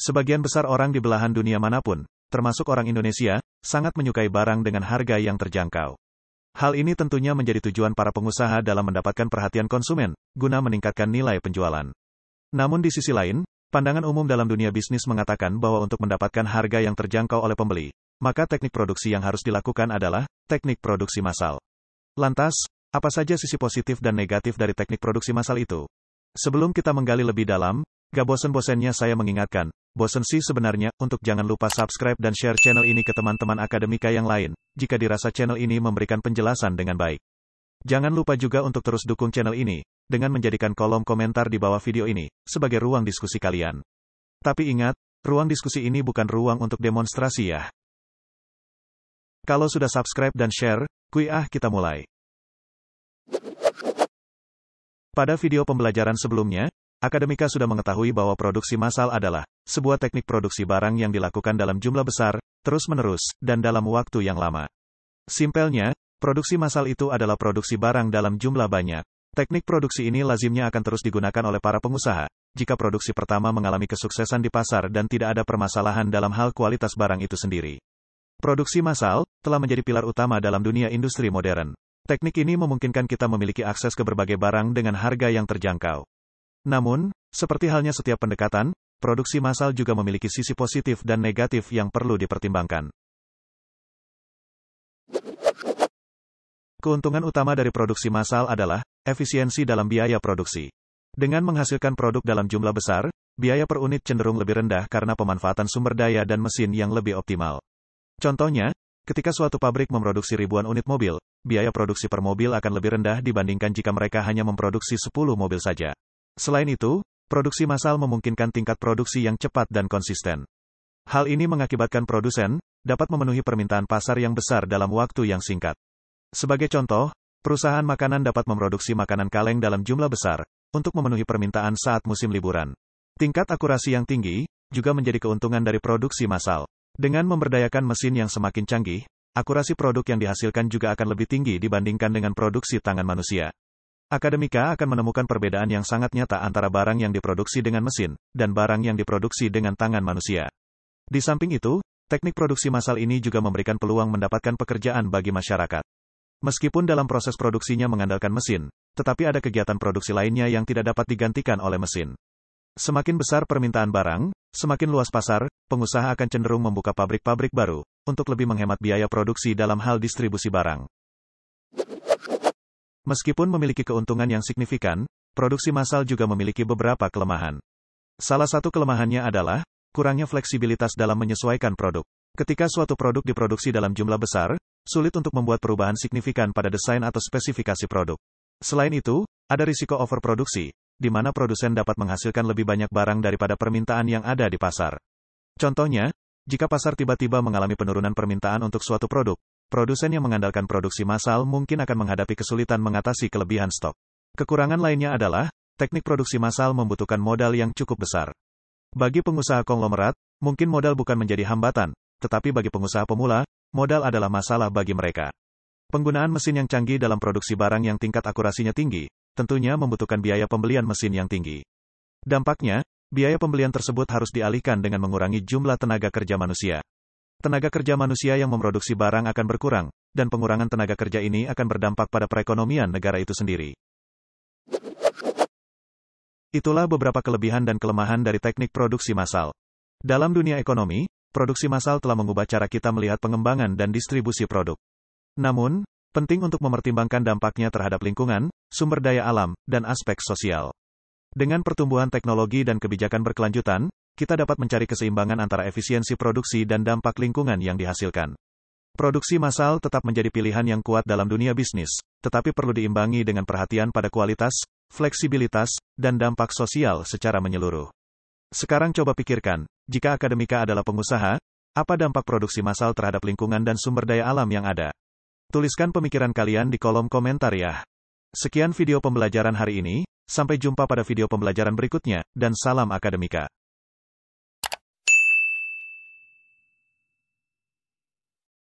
Sebagian besar orang di belahan dunia manapun, termasuk orang Indonesia, sangat menyukai barang dengan harga yang terjangkau. Hal ini tentunya menjadi tujuan para pengusaha dalam mendapatkan perhatian konsumen, guna meningkatkan nilai penjualan. Namun di sisi lain, pandangan umum dalam dunia bisnis mengatakan bahwa untuk mendapatkan harga yang terjangkau oleh pembeli, maka teknik produksi yang harus dilakukan adalah teknik produksi massal. Lantas, apa saja sisi positif dan negatif dari teknik produksi massal itu? Sebelum kita menggali lebih dalam, gak bosen-bosennya saya mengingatkan, Bosen sih sebenarnya, untuk jangan lupa subscribe dan share channel ini ke teman-teman akademika yang lain, jika dirasa channel ini memberikan penjelasan dengan baik. Jangan lupa juga untuk terus dukung channel ini, dengan menjadikan kolom komentar di bawah video ini, sebagai ruang diskusi kalian. Tapi ingat, ruang diskusi ini bukan ruang untuk demonstrasi ya. Kalau sudah subscribe dan share, kui ah kita mulai. Pada video pembelajaran sebelumnya, Akademika sudah mengetahui bahwa produksi massal adalah sebuah teknik produksi barang yang dilakukan dalam jumlah besar, terus-menerus, dan dalam waktu yang lama. Simpelnya, produksi massal itu adalah produksi barang dalam jumlah banyak. Teknik produksi ini lazimnya akan terus digunakan oleh para pengusaha. Jika produksi pertama mengalami kesuksesan di pasar dan tidak ada permasalahan dalam hal kualitas barang itu sendiri, produksi massal telah menjadi pilar utama dalam dunia industri modern. Teknik ini memungkinkan kita memiliki akses ke berbagai barang dengan harga yang terjangkau. Namun, seperti halnya setiap pendekatan, produksi massal juga memiliki sisi positif dan negatif yang perlu dipertimbangkan. Keuntungan utama dari produksi massal adalah efisiensi dalam biaya produksi. Dengan menghasilkan produk dalam jumlah besar, biaya per unit cenderung lebih rendah karena pemanfaatan sumber daya dan mesin yang lebih optimal. Contohnya, ketika suatu pabrik memproduksi ribuan unit mobil, biaya produksi per mobil akan lebih rendah dibandingkan jika mereka hanya memproduksi 10 mobil saja. Selain itu, produksi massal memungkinkan tingkat produksi yang cepat dan konsisten. Hal ini mengakibatkan produsen dapat memenuhi permintaan pasar yang besar dalam waktu yang singkat. Sebagai contoh, perusahaan makanan dapat memproduksi makanan kaleng dalam jumlah besar untuk memenuhi permintaan saat musim liburan. Tingkat akurasi yang tinggi juga menjadi keuntungan dari produksi massal. Dengan memberdayakan mesin yang semakin canggih, akurasi produk yang dihasilkan juga akan lebih tinggi dibandingkan dengan produksi tangan manusia. Akademika akan menemukan perbedaan yang sangat nyata antara barang yang diproduksi dengan mesin, dan barang yang diproduksi dengan tangan manusia. Di samping itu, teknik produksi massal ini juga memberikan peluang mendapatkan pekerjaan bagi masyarakat. Meskipun dalam proses produksinya mengandalkan mesin, tetapi ada kegiatan produksi lainnya yang tidak dapat digantikan oleh mesin. Semakin besar permintaan barang, semakin luas pasar, pengusaha akan cenderung membuka pabrik-pabrik baru, untuk lebih menghemat biaya produksi dalam hal distribusi barang. Meskipun memiliki keuntungan yang signifikan, produksi massal juga memiliki beberapa kelemahan. Salah satu kelemahannya adalah kurangnya fleksibilitas dalam menyesuaikan produk. Ketika suatu produk diproduksi dalam jumlah besar, sulit untuk membuat perubahan signifikan pada desain atau spesifikasi produk. Selain itu, ada risiko overproduksi, di mana produsen dapat menghasilkan lebih banyak barang daripada permintaan yang ada di pasar. Contohnya, jika pasar tiba-tiba mengalami penurunan permintaan untuk suatu produk, produsen yang mengandalkan produksi massal mungkin akan menghadapi kesulitan mengatasi kelebihan stok. Kekurangan lainnya adalah, teknik produksi massal membutuhkan modal yang cukup besar. Bagi pengusaha konglomerat, mungkin modal bukan menjadi hambatan, tetapi bagi pengusaha pemula, modal adalah masalah bagi mereka. Penggunaan mesin yang canggih dalam produksi barang yang tingkat akurasinya tinggi, tentunya membutuhkan biaya pembelian mesin yang tinggi. Dampaknya, biaya pembelian tersebut harus dialihkan dengan mengurangi jumlah tenaga kerja manusia tenaga kerja manusia yang memproduksi barang akan berkurang, dan pengurangan tenaga kerja ini akan berdampak pada perekonomian negara itu sendiri. Itulah beberapa kelebihan dan kelemahan dari teknik produksi massal. Dalam dunia ekonomi, produksi massal telah mengubah cara kita melihat pengembangan dan distribusi produk. Namun, penting untuk mempertimbangkan dampaknya terhadap lingkungan, sumber daya alam, dan aspek sosial. Dengan pertumbuhan teknologi dan kebijakan berkelanjutan, kita dapat mencari keseimbangan antara efisiensi produksi dan dampak lingkungan yang dihasilkan. Produksi massal tetap menjadi pilihan yang kuat dalam dunia bisnis, tetapi perlu diimbangi dengan perhatian pada kualitas, fleksibilitas, dan dampak sosial secara menyeluruh. Sekarang coba pikirkan, jika akademika adalah pengusaha, apa dampak produksi massal terhadap lingkungan dan sumber daya alam yang ada? Tuliskan pemikiran kalian di kolom komentar ya. Sekian video pembelajaran hari ini, sampai jumpa pada video pembelajaran berikutnya, dan salam akademika.